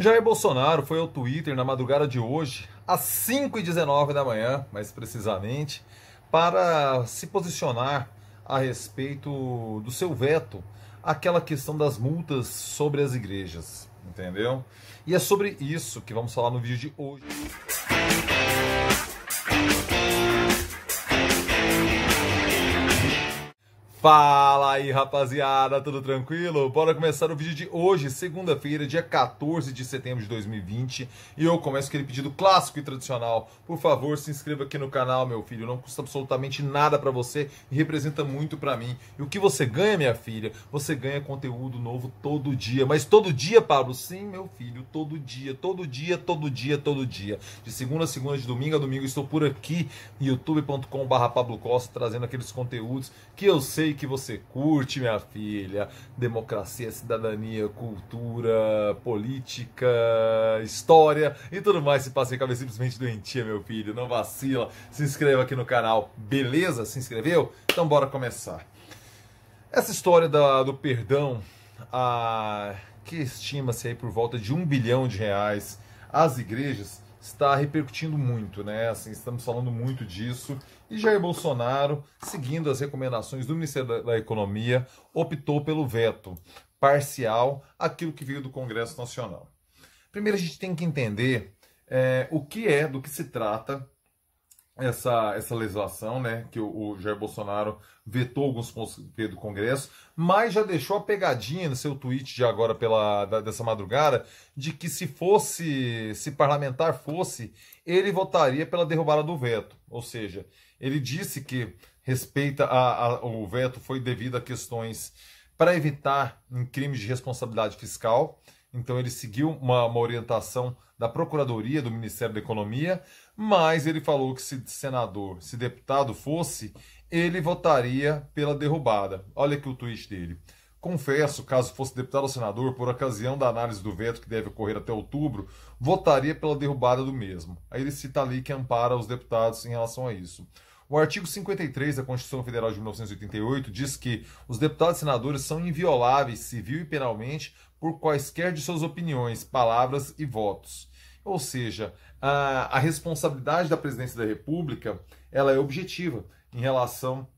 Jair Bolsonaro foi ao Twitter na madrugada de hoje, às 5h19 da manhã, mais precisamente, para se posicionar a respeito do seu veto àquela questão das multas sobre as igrejas, entendeu? E é sobre isso que vamos falar no vídeo de hoje. Fala aí rapaziada, tudo tranquilo? Bora começar o vídeo de hoje, segunda-feira, dia 14 de setembro de 2020 E eu começo aquele pedido clássico e tradicional Por favor, se inscreva aqui no canal, meu filho Não custa absolutamente nada para você e representa muito para mim E o que você ganha, minha filha? Você ganha conteúdo novo todo dia Mas todo dia, Pablo? Sim, meu filho, todo dia, todo dia, todo dia, todo dia De segunda a segunda, de domingo a domingo, estou por aqui youtube.com barra Pablo Costa Trazendo aqueles conteúdos que eu sei sei que você curte, minha filha, democracia, cidadania, cultura, política, história e tudo mais. Se passei cabeça simplesmente doentia, meu filho, não vacila. Se inscreva aqui no canal, beleza? Se inscreveu? Então bora começar. Essa história da, do perdão, a, que estima-se aí por volta de um bilhão de reais às igrejas, está repercutindo muito, né? Assim, estamos falando muito disso e Jair Bolsonaro, seguindo as recomendações do Ministério da Economia, optou pelo veto parcial aquilo que veio do Congresso Nacional. Primeiro, a gente tem que entender é, o que é, do que se trata essa, essa legislação, né, que o, o, Jair Bolsonaro vetou alguns pontos do Congresso, mas já deixou a pegadinha no seu tweet de agora pela da, dessa madrugada de que se fosse, se parlamentar fosse, ele votaria pela derrubada do veto. Ou seja, ele disse que respeita a, a o veto foi devido a questões para evitar um crime de responsabilidade fiscal então ele seguiu uma, uma, orientação da Procuradoria do Ministério da Economia, mas ele falou que se senador, se deputado fosse, ele votaria pela derrubada. Olha aqui o tweet dele. Confesso, caso fosse deputado ou senador, por ocasião da análise do veto que deve ocorrer até outubro, votaria pela derrubada do mesmo. Aí ele cita ali que ampara os deputados em relação a isso. O artigo 53 da Constituição Federal de 1988 diz que os deputados e senadores são invioláveis civil e penalmente por quaisquer de suas opiniões, palavras e votos. Ou seja, a, a responsabilidade da presidência da República ela é objetiva em relação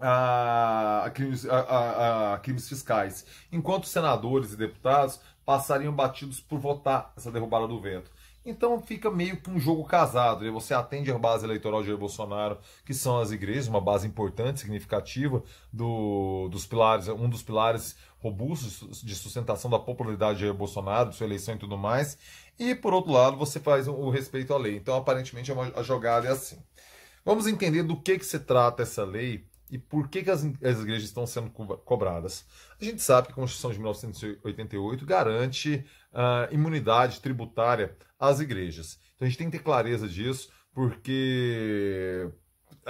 a, a, crimes, a, a, crimes, fiscais, enquanto senadores e deputados passariam batidos por votar essa derrubada do veto. Então fica meio que um jogo casado. Né? Você atende a base eleitoral de Jair Bolsonaro, que são as igrejas, uma base importante, significativa, do, dos pilares, um dos pilares robustos de sustentação da popularidade de Jair Bolsonaro, de sua eleição e tudo mais. E por outro lado, você faz o respeito à lei. Então, aparentemente, é a jogada é assim. Vamos entender do que, que se trata essa lei e por que, que as, as igrejas estão sendo cobradas. A gente sabe que a Constituição de 1988 garante uh, imunidade tributária às igrejas. Então a gente tem que ter clareza disso, porque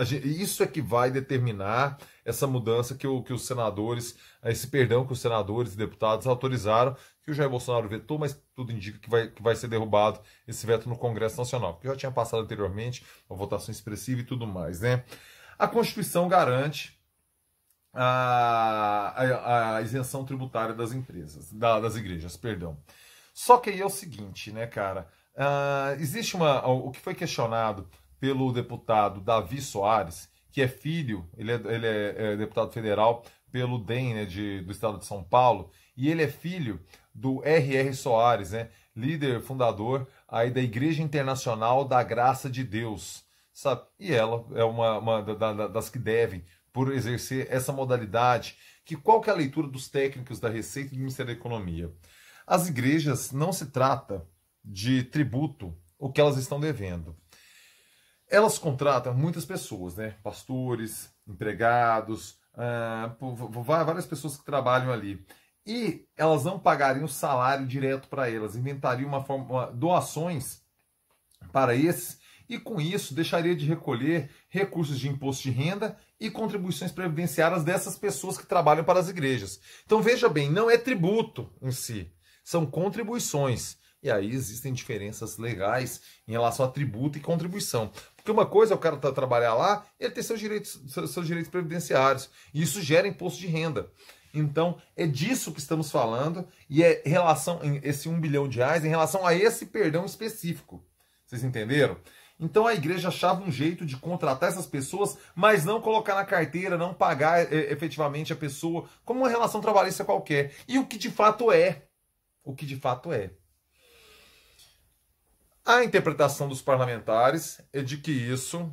gente, isso é que vai determinar essa mudança que, o, que os senadores, esse perdão que os senadores e deputados autorizaram, que o Jair Bolsonaro vetou, mas tudo indica que vai, que vai ser derrubado esse veto no Congresso Nacional, porque já tinha passado anteriormente, uma votação expressiva e tudo mais, né? A Constituição garante a, a, a isenção tributária das empresas, da, das igrejas, perdão. Só que aí é o seguinte, né, cara? Uh, existe uma. O que foi questionado pelo deputado Davi Soares, que é filho, ele é, ele é, é deputado federal pelo DEM né, de, do estado de São Paulo, e ele é filho do R.R. Soares, né, líder fundador aí da Igreja Internacional da Graça de Deus. Sabe? E ela é uma, uma da, da, das que devem por exercer essa modalidade. Que qual que é a leitura dos técnicos da Receita e do Ministério da Economia? As igrejas não se trata de tributo o que elas estão devendo. Elas contratam muitas pessoas, né? Pastores, empregados, ah, várias pessoas que trabalham ali. E elas não pagariam o salário direto para elas, inventariam uma forma, doações para esses e com isso deixaria de recolher recursos de imposto de renda e contribuições previdenciárias dessas pessoas que trabalham para as igrejas. Então veja bem, não é tributo em si, são contribuições. E aí existem diferenças legais em relação a tributo e contribuição. Porque uma coisa é o cara tá, trabalhar lá e ele ter seus direitos, seus direitos previdenciários. E isso gera imposto de renda. Então, é disso que estamos falando e é relação esse 1 bilhão de reais em relação a esse perdão específico. Vocês entenderam? Então a igreja achava um jeito de contratar essas pessoas, mas não colocar na carteira, não pagar é, efetivamente a pessoa, como uma relação trabalhista qualquer. E o que de fato é. O que de fato é. A interpretação dos parlamentares é de que isso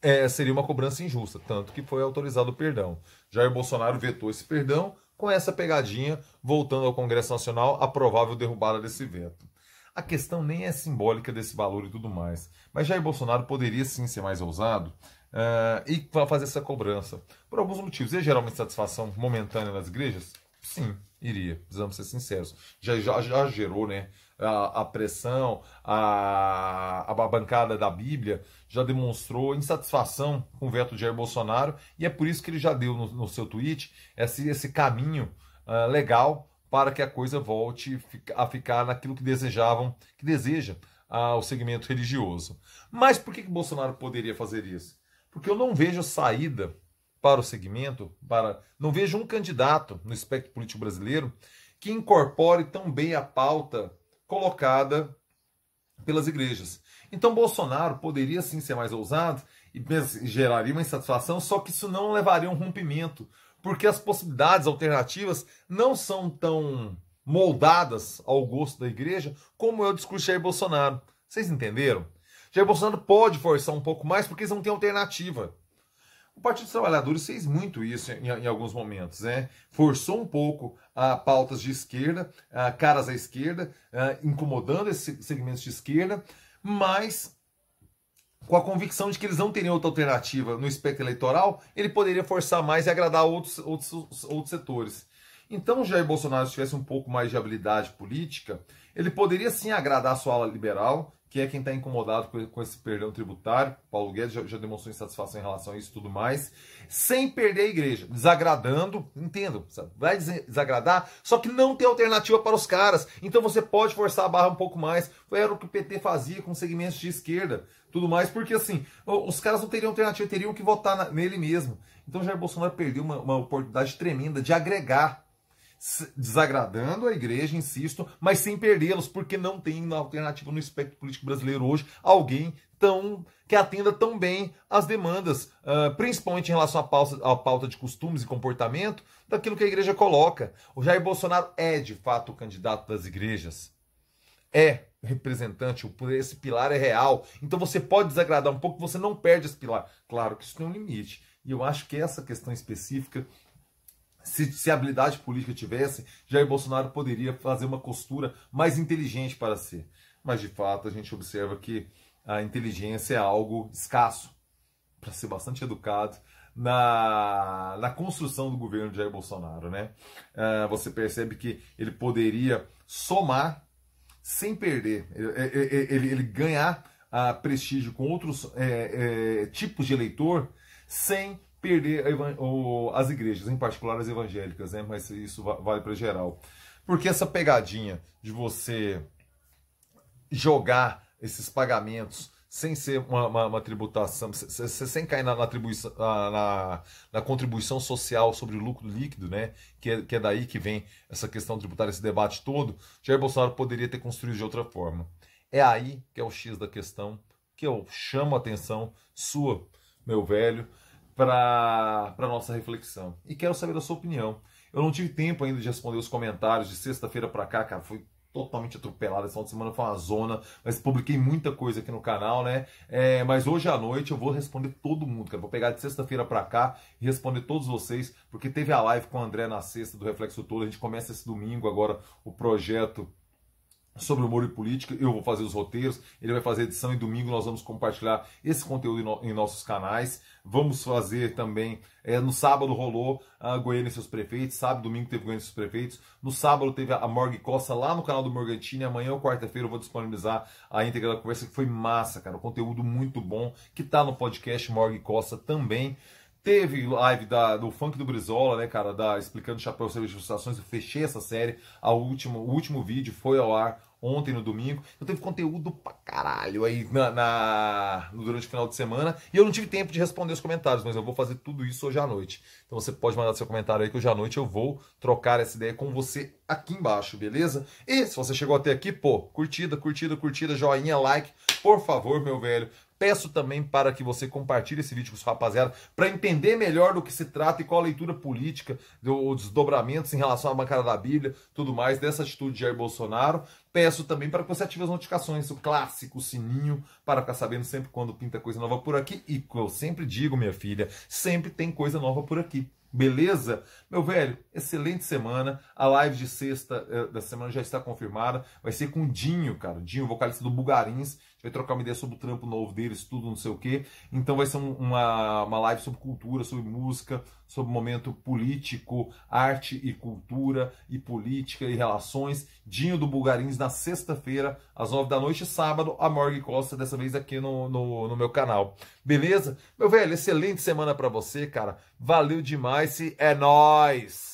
é, seria uma cobrança injusta, tanto que foi autorizado o perdão. Jair Bolsonaro vetou esse perdão com essa pegadinha, voltando ao Congresso Nacional, a provável derrubada desse veto. A questão nem é simbólica desse valor e tudo mais, mas Jair Bolsonaro poderia sim ser mais ousado uh, e fazer essa cobrança. Por alguns motivos. Ia é gerar uma insatisfação momentânea nas igrejas? Sim iria, precisamos ser sinceros. Já, já, já gerou, né? A, a pressão, a, a bancada da Bíblia já demonstrou insatisfação com o veto de Jair Bolsonaro e é por isso que ele já deu no, no seu tweet esse, esse caminho uh, legal para que a coisa volte a ficar naquilo que desejavam, que deseja ah, o segmento religioso. Mas por que, que Bolsonaro poderia fazer isso? Porque eu não vejo saída para o segmento, para não vejo um candidato no espectro político brasileiro que incorpore tão bem a pauta colocada pelas igrejas. Então Bolsonaro poderia sim ser mais ousado e geraria uma insatisfação, só que isso não levaria a um rompimento, porque as possibilidades alternativas não são tão moldadas ao gosto da igreja como é o discurso de Jair Bolsonaro. Vocês entenderam? Jair Bolsonaro pode forçar um pouco mais porque eles não têm alternativa. O Partido dos Trabalhadores fez muito isso em, em alguns momentos, né? Forçou um pouco a pautas de esquerda, a caras à esquerda, a, incomodando esses segmentos de esquerda, mas com a convicção de que eles não teriam outra alternativa no espectro eleitoral, ele poderia forçar mais e agradar outros, outros, outros setores. Então, Jair Bolsonaro, se tivesse um pouco mais de habilidade política, ele poderia sim agradar a sua ala liberal, que é quem está incomodado com esse perdão tributário. Paulo Guedes já, já, demonstrou insatisfação em relação a isso e tudo mais. Sem perder a igreja. Desagradando, entendo, sabe? vai desagradar, só que não tem alternativa para os caras. Então você pode forçar a barra um pouco mais. Era o que o PT fazia com segmentos de esquerda, tudo mais, porque assim, os caras não teriam alternativa, teriam que votar na, nele mesmo. Então Jair Bolsonaro perdeu uma, uma oportunidade tremenda de agregar desagradando a igreja, insisto, mas sem perdê-los, porque não tem alternativa no espectro político brasileiro hoje alguém tão que atenda tão bem as demandas, uh, principalmente em relação à pauta, à pauta de costumes e comportamento, daquilo que a igreja coloca. O Jair Bolsonaro é, de fato, o candidato das igrejas. É representante, esse pilar é real. Então você pode desagradar um pouco, você não perde esse pilar. Claro que isso tem um limite. E eu acho que essa questão específica se, se habilidade política tivesse, Jair Bolsonaro poderia fazer uma costura mais inteligente para si. Mas, de fato, a gente observa que a inteligência é algo escasso, para ser bastante educado, na, na construção do governo de Jair Bolsonaro. Né? Uh, você percebe que ele poderia somar sem perder, ele, ele, ele ganhar uh, prestígio com outros eh, eh, tipos de eleitor sem perder as igrejas, em particular as evangélicas, né? mas isso vale para geral. Porque essa pegadinha de você jogar esses pagamentos sem ser uma, uma, uma tributação, sem, sem cair na, na, na, na, contribuição social sobre o lucro líquido, né? Que é, que é daí que vem essa questão tributária, esse debate todo, Jair Bolsonaro poderia ter construído de outra forma. É aí que é o X da questão, que eu chamo a atenção sua, meu velho, para a nossa reflexão. E quero saber a sua opinião. Eu não tive tempo ainda de responder os comentários de sexta-feira para cá, cara. Foi totalmente atropelado. Essa semana foi uma zona, mas publiquei muita coisa aqui no canal, né? É, mas hoje à noite eu vou responder todo mundo, cara. Vou pegar de sexta-feira para cá e responder todos vocês, porque teve a live com o André na sexta do Reflexo Todo. A gente começa esse domingo agora o projeto sobre humor e política. Eu vou fazer os roteiros, ele vai fazer edição e domingo nós vamos compartilhar esse conteúdo em, no, em nossos canais. Vamos fazer também. É, no sábado rolou a Goiânia e seus prefeitos, sábado, domingo teve Goiânia e seus prefeitos. No sábado teve a Morgue Costa lá no canal do Morgantini. Amanhã ou quarta-feira eu vou disponibilizar a íntegra da conversa, que foi massa, cara. conteúdo muito bom, que está no podcast Morgue Costa também. Teve live da, do funk do Brizola, né, cara, da, explicando o chapéu sobre as frustrações. Eu fechei essa série. A última, o último vídeo foi ao ar ontem, no domingo. Então teve conteúdo pra caralho aí na, na, durante o final de semana. E eu não tive tempo de responder os comentários, mas eu vou fazer tudo isso hoje à noite. Então você pode mandar seu comentário aí que hoje à noite eu vou trocar essa ideia com você aqui embaixo, beleza? E se você chegou até aqui, pô, curtida, curtida, curtida, joinha, like, por favor, meu velho. Peço também para que você compartilhe esse vídeo com os rapaziada para entender melhor do que se trata e qual a leitura política, os desdobramentos em relação à bancada da Bíblia, tudo mais, dessa atitude de Jair Bolsonaro. Peço também para que você ative as notificações, o clássico sininho, para ficar sabendo sempre quando pinta coisa nova por aqui. E eu sempre digo, minha filha, sempre tem coisa nova por aqui. Beleza? Meu velho, excelente semana. A live de sexta eh, da semana já está confirmada. Vai ser com o Dinho, cara. Dinho, vocalista do Bugarins vai trocar uma ideia sobre o trampo novo deles, tudo, não sei o quê. Então vai ser uma, uma live sobre cultura, sobre música, sobre momento político, arte e cultura, e política e relações. Dinho do Bulgarins na sexta-feira, às nove da noite, sábado, a Morgue Costa, dessa vez aqui no, no, no meu canal. Beleza? Meu velho, excelente semana para você, cara. Valeu demais e é nóis!